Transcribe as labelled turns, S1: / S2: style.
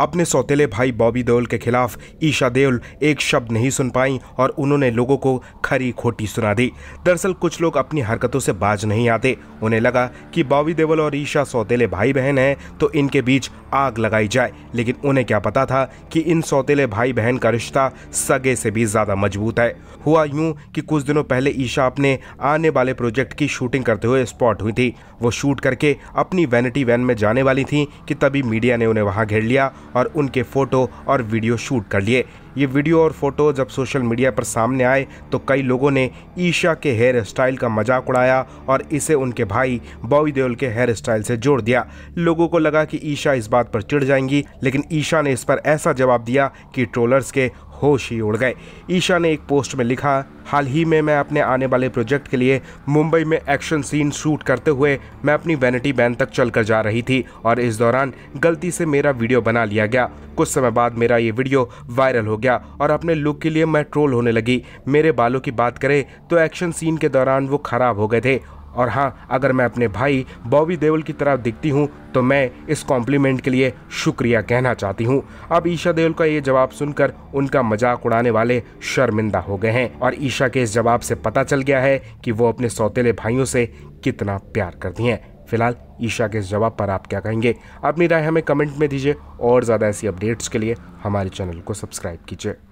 S1: अपने सौतेले भाई बॉबी देओल के खिलाफ ईशा देओल एक शब्द नहीं सुन पाई और उन्होंने लोगों को खरी खोटी सुना दी दरअसल कुछ लोग अपनी हरकतों से बाज नहीं आते उन्हें लगा कि बॉबी देओल और ईशा सौतेले भाई बहन हैं तो इनके बीच आग लगाई जाए लेकिन उन्हें क्या पता था कि इन सौतेले भाई बहन का रिश्ता सगे से भी ज़्यादा मजबूत है हुआ यूं कि कुछ दिनों पहले ईशा अपने आने वाले प्रोजेक्ट की शूटिंग करते हुए स्पॉट हुई थी वो शूट करके अपनी वैनिटी वैन में जाने वाली थी कि तभी मीडिया ने उन्हें वहां घेर लिया और उनके फ़ोटो और वीडियो शूट कर लिए ये वीडियो और फोटो जब सोशल मीडिया पर सामने आए तो कई लोगों ने ईशा के हेयर स्टाइल का मजाक उड़ाया और इसे उनके भाई बॉबी देओल के हेयर स्टाइल से जोड़ दिया लोगों को लगा कि ईशा इस बात पर चिढ़ जाएंगी लेकिन ईशा ने इस पर ऐसा जवाब दिया कि ट्रोलर्स के होश ही उड़ गए ईशा ने एक पोस्ट में लिखा हाल ही में मैं अपने आने वाले प्रोजेक्ट के लिए मुंबई में एक्शन सीन शूट करते हुए मैं अपनी वैनिटी वैन तक चल कर जा रही थी और इस दौरान गलती से मेरा वीडियो बना लिया गया कुछ समय बाद मेरा ये वीडियो वायरल हो गया और अपने लुक के लिए मैं ट्रोल होने लगी मेरे बालों की बात करें तो एक्शन सीन के दौरान वो खराब हो गए थे और हाँ अगर मैं अपने भाई बॉबी देवल की तरफ दिखती हूँ तो मैं इस कॉम्प्लीमेंट के लिए शुक्रिया कहना चाहती हूँ अब ईशा देवल का ये जवाब सुनकर उनका मजाक उड़ाने वाले शर्मिंदा हो गए हैं और ईशा के इस जवाब से पता चल गया है कि वो अपने सौतेले भाइयों से कितना प्यार करती हैं फिलहाल ईशा के इस जवाब पर आप क्या कहेंगे अपनी राय हमें कमेंट में दीजिए और ज़्यादा ऐसी अपडेट्स के लिए हमारे चैनल को सब्सक्राइब कीजिए